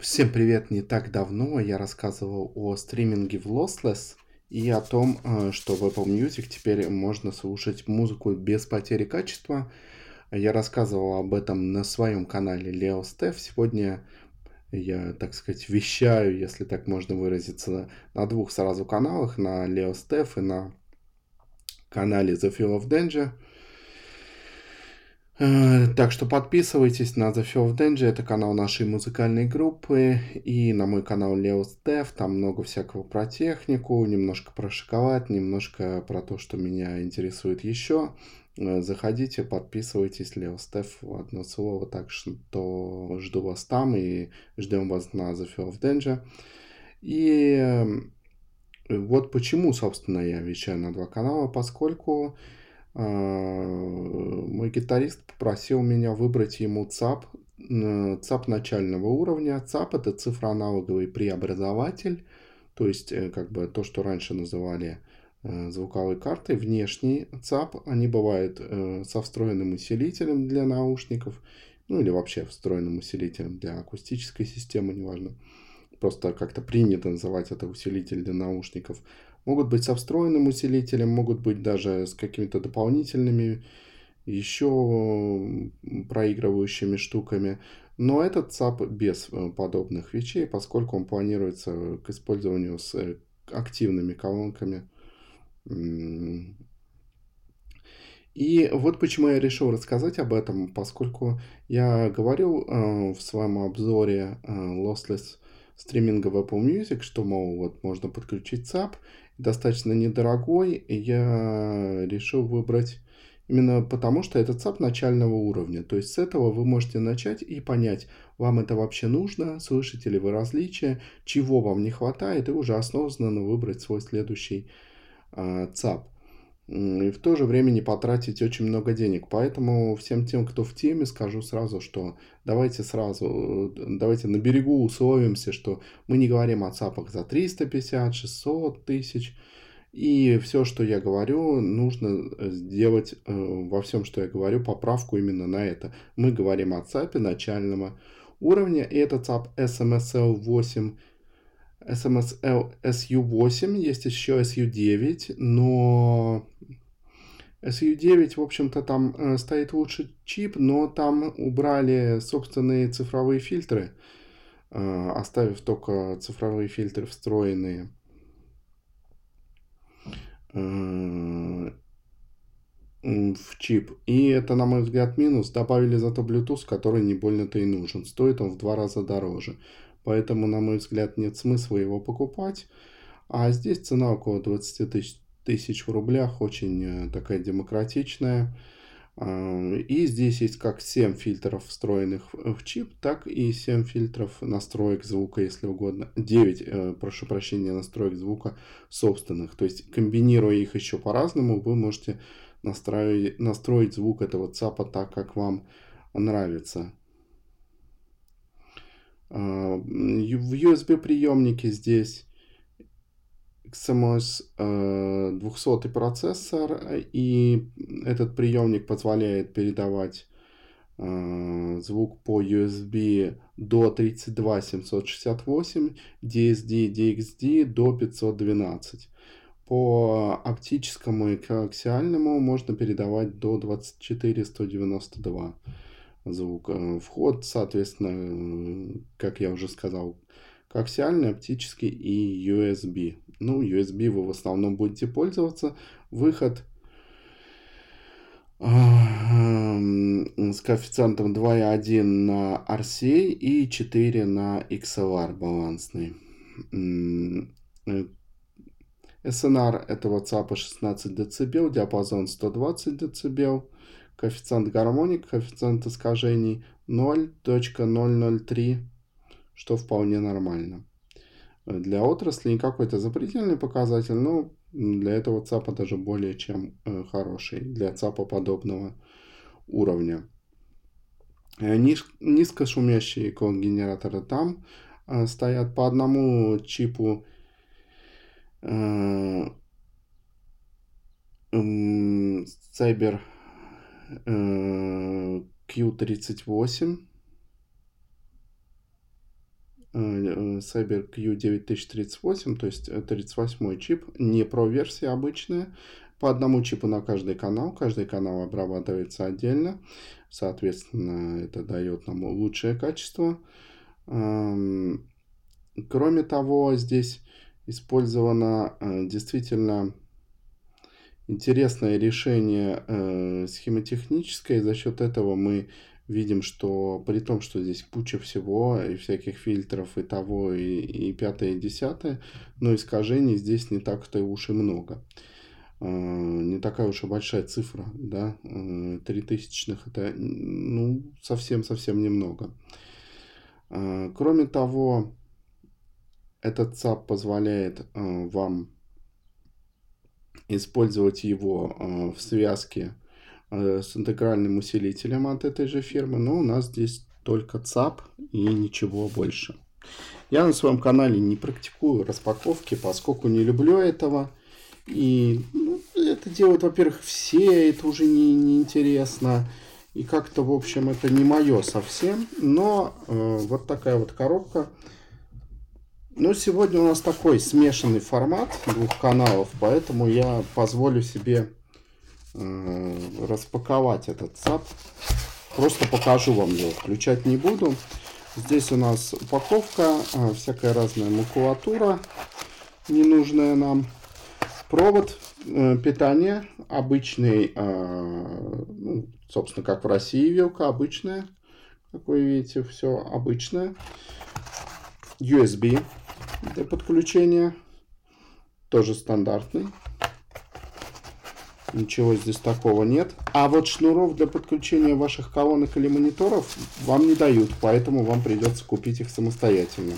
Всем привет! Не так давно я рассказывал о стриминге в Lossless и о том, э, что в Apple Music теперь можно слушать музыку без потери качества. Я рассказывал об этом на своем канале Leo Steph. Сегодня я, так сказать, вещаю, если так можно выразиться, на двух сразу каналах, на Leo Steph и на канале The Feel of Danger – Э, так что подписывайтесь на The Fear of Danger, это канал нашей музыкальной группы, и на мой канал Leo Steph, там много всякого про технику, немножко про шоколад, немножко про то, что меня интересует еще. Э, заходите, подписывайтесь, Leo Стеф, одно слово, так что жду вас там и ждем вас на The Fear of Danger. И э, вот почему, собственно, я вещаю на два канала, поскольку Э, мой гитарист попросил меня выбрать ему ЦАП, ЦАП начального уровня. ЦАП это цифроаналоговый преобразователь, то есть э, как бы то, что раньше называли э, звуковой картой. Внешний ЦАП, они бывают со встроенным усилителем для наушников, ну или вообще встроенным усилителем для акустической системы, неважно. Просто как-то принято называть это усилитель для наушников. Могут быть со встроенным усилителем, могут быть даже с какими-то дополнительными еще проигрывающими штуками. Но этот ЦАП без э, подобных вещей, поскольку он планируется к использованию с э, активными колонками. И вот почему я решил рассказать об этом, поскольку я говорил э, в своем обзоре Lossless стриминга в Apple Music, что, мол, вот можно подключить цап, достаточно недорогой, и я решил выбрать Именно потому, что этот цап начального уровня. То есть с этого вы можете начать и понять, вам это вообще нужно, слышите ли вы различия, чего вам не хватает, и уже осознанно выбрать свой следующий э, ЦАП и в то же время не потратить очень много денег. Поэтому всем тем, кто в теме, скажу сразу, что давайте сразу, э, давайте на берегу условимся, что мы не говорим о ЦАПах за 350, 600 тысяч. И все, что я говорю, нужно э, сделать э, во всем, что я говорю, поправку именно на это. Мы говорим о ЦАПе начального уровня, и это ЦАП SMSL 8 SMS SU8, эм есть еще SU9, но SU9, в общем-то, там э, стоит лучше чип, но там убрали собственные цифровые фильтры, э, оставив только цифровые фильтры встроенные. Э, в чип. И это, на мой взгляд, минус. Добавили зато Bluetooth, который не больно-то и нужен. Стоит он в два раза дороже поэтому, на мой взгляд, нет смысла его покупать. А здесь цена около 20 тысяч, тысяч в рублях, очень э, такая демократичная. А, и здесь есть как 7 фильтров, встроенных в чип, так и 7 фильтров настроек звука, если угодно. 9, э, прошу прощения, настроек звука собственных. То есть, комбинируя их еще по-разному, вы можете настроить, настроить звук этого ЦАПа так, как вам нравится в USB-приемнике здесь XMOS 200 э, процессор, и этот приемник позволяет передавать э, звук по USB до 32768, DSD, DXD до 512. По оптическому и коаксиальному можно передавать до 24192 звук. Э, вход, соответственно, э, как я уже сказал, коаксиальный, оптический и USB. Ну, USB вы в основном будете пользоваться. Выход эм, с коэффициентом 2,1 на RCA и 4 на XLR балансный. SNR этого ЦАПа 16 дБ, диапазон 120 дБ коэффициент гармоник, коэффициент искажений 0.003, что вполне нормально. Для отрасли не какой-то запретительный показатель, но для этого ЦАПа даже более чем хороший, для ЦАПа подобного уровня. низ низкошумящие генераторы там стоят по одному чипу Cyber Э, Q38, э, э, Cyber Q9038, то есть 38 чип, не про версия обычная, по одному чипу на каждый канал, каждый канал обрабатывается отдельно, соответственно, это дает нам лучшее качество. Эм, кроме того, здесь использована действительно интересное решение э, схемотехническое. За счет этого мы видим, что при том, что здесь куча всего и всяких фильтров и того, и, и пятое, и десятое, но искажений здесь не так-то и уж и много. Э, не такая уж и большая цифра, да, э, три тысячных это, ну, совсем-совсем немного. Э, кроме того, этот ЦАП позволяет э, вам использовать его э, в связке э, с интегральным усилителем от этой же фирмы, но у нас здесь только ЦАП и ничего больше. Я на своем канале не практикую распаковки, поскольку не люблю этого. И ну, это делают, во-первых, все, это уже не, не интересно. И как-то, в общем, это не мое совсем. Но э, вот такая вот коробка. Ну, сегодня у нас такой смешанный формат двух каналов, поэтому я позволю себе э, распаковать этот САП. Просто покажу вам его, включать не буду. Здесь у нас упаковка, э, всякая разная макулатура, ненужная нам. Провод э, питания обычный, э, ну, собственно, как в России вилка, обычная. Как вы видите, все обычное. USB для подключения. Тоже стандартный. Ничего здесь такого нет. А вот шнуров для подключения ваших колонок или мониторов вам не дают, поэтому вам придется купить их самостоятельно.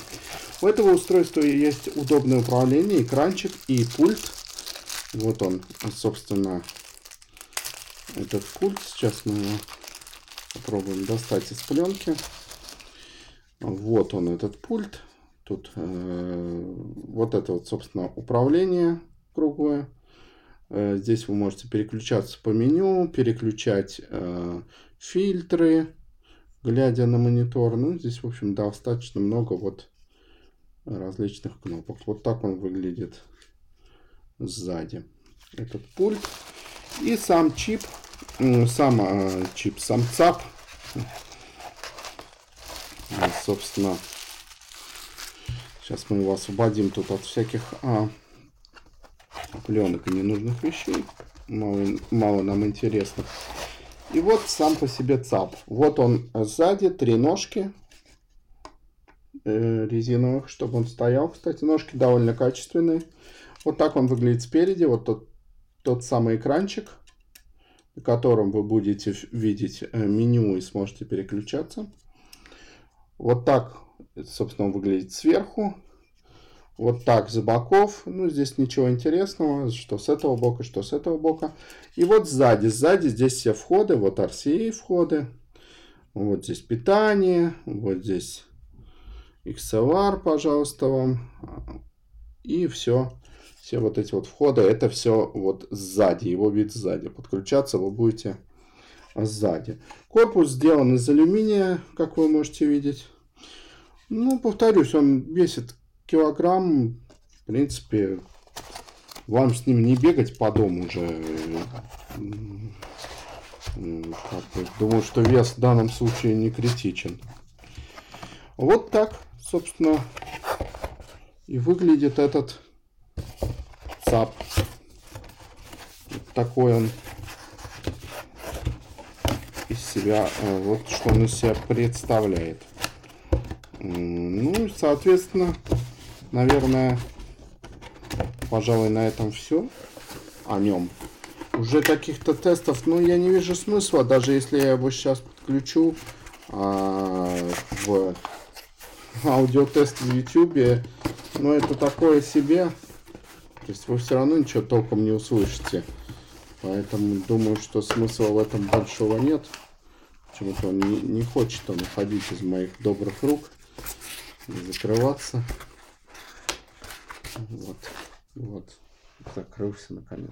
У этого устройства есть удобное управление, экранчик и пульт. Вот он, собственно, этот пульт. Сейчас мы его попробуем достать из пленки. Вот он, этот пульт. Тут э, вот это вот, собственно, управление круглое. Э, здесь вы можете переключаться по меню, переключать э, фильтры, глядя на монитор. Ну, здесь, в общем, достаточно много вот различных кнопок. Вот так он выглядит сзади, этот пульт. И сам чип, ну, сам э, чип, сам ЦАП, собственно, Сейчас мы его освободим тут от всяких а, пленок и ненужных вещей. Мало, мало нам интересно. И вот сам по себе ЦАП. Вот он сзади, три ножки э, резиновых, чтобы он стоял. Кстати, ножки довольно качественные. Вот так он выглядит спереди. Вот тот, тот самый экранчик, на котором вы будете видеть э, меню и сможете переключаться. Вот так это, собственно, выглядит сверху. Вот так за боков. Ну, здесь ничего интересного. Что с этого бока, что с этого бока. И вот сзади. Сзади здесь все входы. Вот RCA входы. Вот здесь питание. Вот здесь XLR, пожалуйста, вам. И все. Все вот эти вот входы. Это все вот сзади. Его вид сзади. Подключаться вы будете сзади. Корпус сделан из алюминия, как вы можете видеть. Ну, повторюсь, он весит килограмм. В принципе, вам с ним не бегать по дому уже. Думаю, что вес в данном случае не критичен. Вот так, собственно, и выглядит этот цап. Вот такой он из себя, э, вот что он из себя представляет. Ну и, соответственно, наверное, пожалуй, на этом все о нем. Уже каких-то тестов, ну, я не вижу смысла, даже если я его сейчас подключу а, в аудиотест в YouTube, но это такое себе. То есть вы все равно ничего толком не услышите. Поэтому думаю, что смысла в этом большого нет. Почему-то он не, не хочет он уходить из моих добрых рук не закрываться. Вот, вот, закрылся наконец.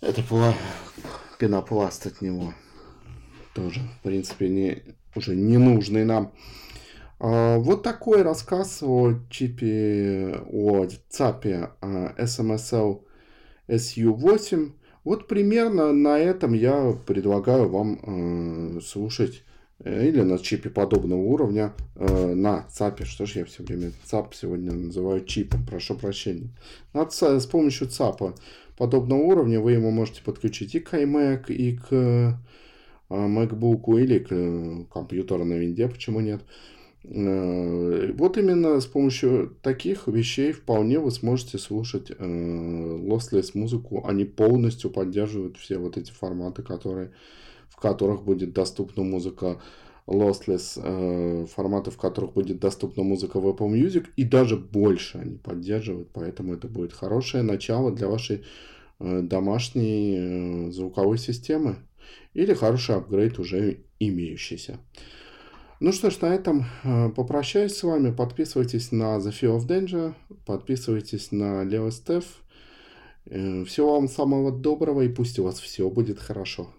Это была пенопласт от него. Тоже, в принципе, не, уже не нужный нам. А, вот такой рассказ о чипе, о ЦАПе а, SMSL SU8. Эм вот примерно на этом я предлагаю вам э, слушать Э, или на чипе подобного уровня э, на ЦАПе. Что ж я все время ЦАП сегодня называю чипом, прошу прощения. От, а э, с помощью ЦАПа подобного уровня вы его можете подключить и к iMac, и к э, MacBook, или к э, компьютеру на винде, почему нет. Э, вот именно с помощью таких вещей вполне вы сможете слушать э, lossless музыку. Они полностью поддерживают все вот эти форматы, которые в которых будет доступна музыка lossless, э, форматы, в которых будет доступна музыка в Apple Music, и даже больше они поддерживают, поэтому это будет хорошее начало для вашей э, домашней э, звуковой системы или хороший апгрейд уже имеющийся. Ну что ж, на этом попрощаюсь с вами. Подписывайтесь на The Fear of Danger, подписывайтесь на Leo Steph. Всего вам самого доброго и пусть у вас все будет хорошо.